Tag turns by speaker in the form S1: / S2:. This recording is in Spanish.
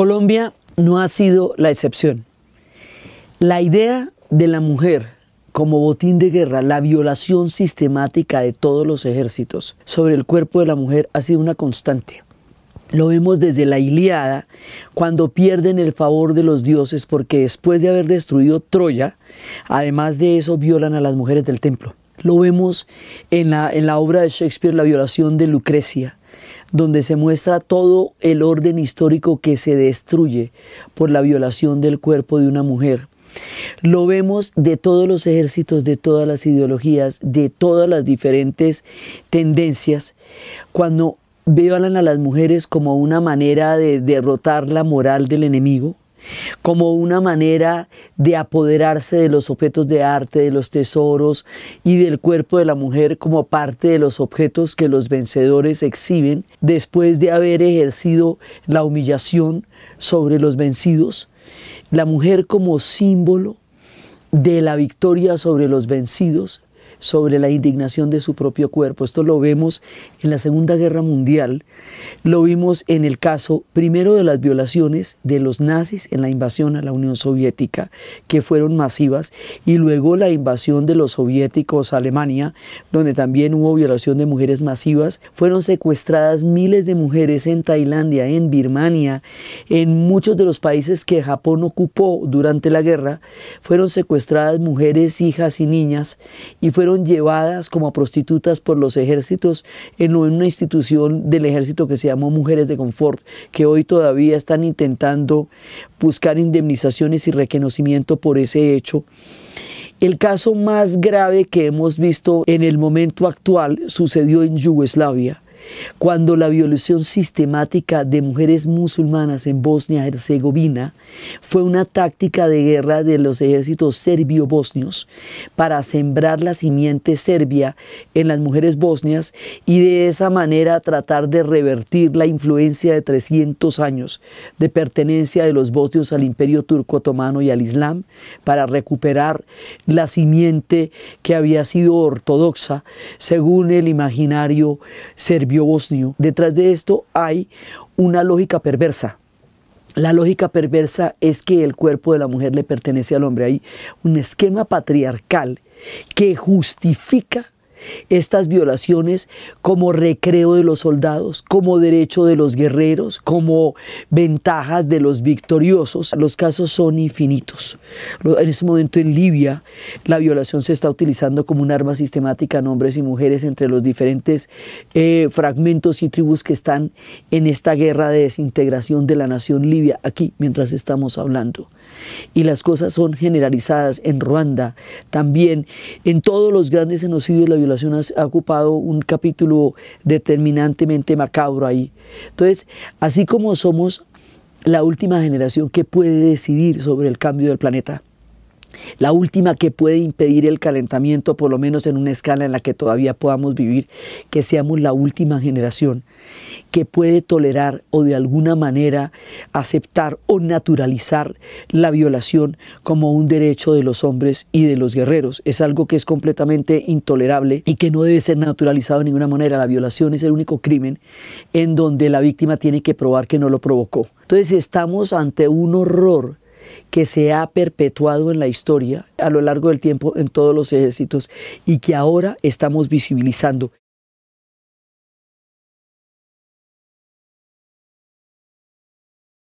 S1: Colombia no ha sido la excepción. La idea de la mujer como botín de guerra, la violación sistemática de todos los ejércitos sobre el cuerpo de la mujer ha sido una constante. Lo vemos desde la Iliada, cuando pierden el favor de los dioses porque después de haber destruido Troya, además de eso violan a las mujeres del templo. Lo vemos en la, en la obra de Shakespeare, la violación de Lucrecia, donde se muestra todo el orden histórico que se destruye por la violación del cuerpo de una mujer. Lo vemos de todos los ejércitos, de todas las ideologías, de todas las diferentes tendencias, cuando violan a las mujeres como una manera de derrotar la moral del enemigo, como una manera de apoderarse de los objetos de arte, de los tesoros y del cuerpo de la mujer como parte de los objetos que los vencedores exhiben después de haber ejercido la humillación sobre los vencidos. La mujer como símbolo de la victoria sobre los vencidos sobre la indignación de su propio cuerpo. Esto lo vemos en la Segunda Guerra Mundial, lo vimos en el caso primero de las violaciones de los nazis en la invasión a la Unión Soviética, que fueron masivas, y luego la invasión de los soviéticos a Alemania, donde también hubo violación de mujeres masivas. Fueron secuestradas miles de mujeres en Tailandia, en Birmania, en muchos de los países que Japón ocupó durante la guerra. Fueron secuestradas mujeres, hijas y niñas, y fueron llevadas como prostitutas por los ejércitos en una institución del ejército que se llamó Mujeres de Confort, que hoy todavía están intentando buscar indemnizaciones y reconocimiento por ese hecho. El caso más grave que hemos visto en el momento actual sucedió en Yugoslavia cuando la violación sistemática de mujeres musulmanas en Bosnia-Herzegovina fue una táctica de guerra de los ejércitos serbio-bosnios para sembrar la simiente serbia en las mujeres bosnias y de esa manera tratar de revertir la influencia de 300 años de pertenencia de los bosnios al imperio turco otomano y al Islam para recuperar la simiente que había sido ortodoxa según el imaginario serbio bosnio, detrás de esto hay una lógica perversa. La lógica perversa es que el cuerpo de la mujer le pertenece al hombre. Hay un esquema patriarcal que justifica estas violaciones como recreo de los soldados, como derecho de los guerreros, como ventajas de los victoriosos. Los casos son infinitos. En este momento en Libia la violación se está utilizando como un arma sistemática en hombres y mujeres entre los diferentes eh, fragmentos y tribus que están en esta guerra de desintegración de la nación libia aquí mientras estamos hablando. Y las cosas son generalizadas en Ruanda, también en todos los grandes genocidios la violación ha ocupado un capítulo determinantemente macabro ahí. Entonces, así como somos la última generación que puede decidir sobre el cambio del planeta, la última que puede impedir el calentamiento, por lo menos en una escala en la que todavía podamos vivir, que seamos la última generación que puede tolerar o de alguna manera aceptar o naturalizar la violación como un derecho de los hombres y de los guerreros. Es algo que es completamente intolerable y que no debe ser naturalizado de ninguna manera. La violación es el único crimen en donde la víctima tiene que probar que no lo provocó. Entonces estamos ante un horror que se ha perpetuado en la historia a lo largo del tiempo en todos los ejércitos y que ahora estamos visibilizando.